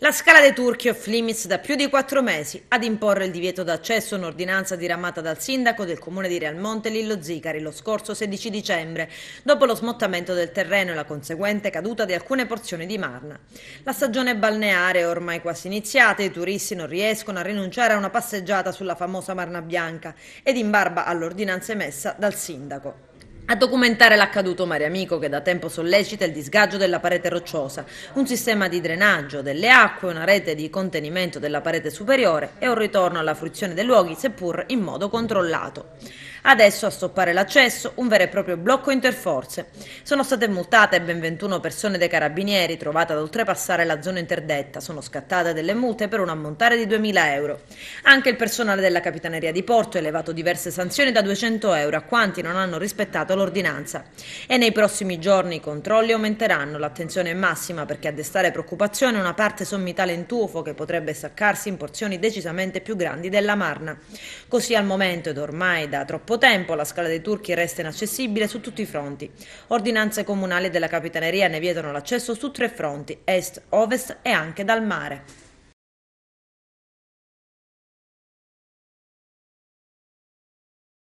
La scala dei turchi off limits da più di quattro mesi ad imporre il divieto d'accesso un'ordinanza diramata dal sindaco del comune di Realmonte Lillo Zicari lo scorso 16 dicembre, dopo lo smottamento del terreno e la conseguente caduta di alcune porzioni di Marna. La stagione balneare è ormai quasi iniziata e i turisti non riescono a rinunciare a una passeggiata sulla famosa Marna Bianca ed in barba all'ordinanza emessa dal sindaco. A documentare l'accaduto Mare Amico che da tempo sollecita il disgaggio della parete rocciosa, un sistema di drenaggio delle acque, una rete di contenimento della parete superiore e un ritorno alla fruizione dei luoghi seppur in modo controllato. Adesso a stoppare l'accesso, un vero e proprio blocco interforze. Sono state multate ben 21 persone dei carabinieri trovate ad oltrepassare la zona interdetta. Sono scattate delle multe per un ammontare di 2.000 euro. Anche il personale della Capitaneria di Porto ha elevato diverse sanzioni da 200 euro a quanti non hanno rispettato l'ordinanza. E nei prossimi giorni i controlli aumenteranno, l'attenzione è massima perché a destare preoccupazione una parte sommitale in tufo che potrebbe staccarsi in porzioni decisamente più grandi della Marna. Così al momento ed ormai da troppo poco tempo la scala dei turchi resta inaccessibile su tutti i fronti. Ordinanze comunali della Capitaneria ne vietano l'accesso su tre fronti, est, ovest e anche dal mare.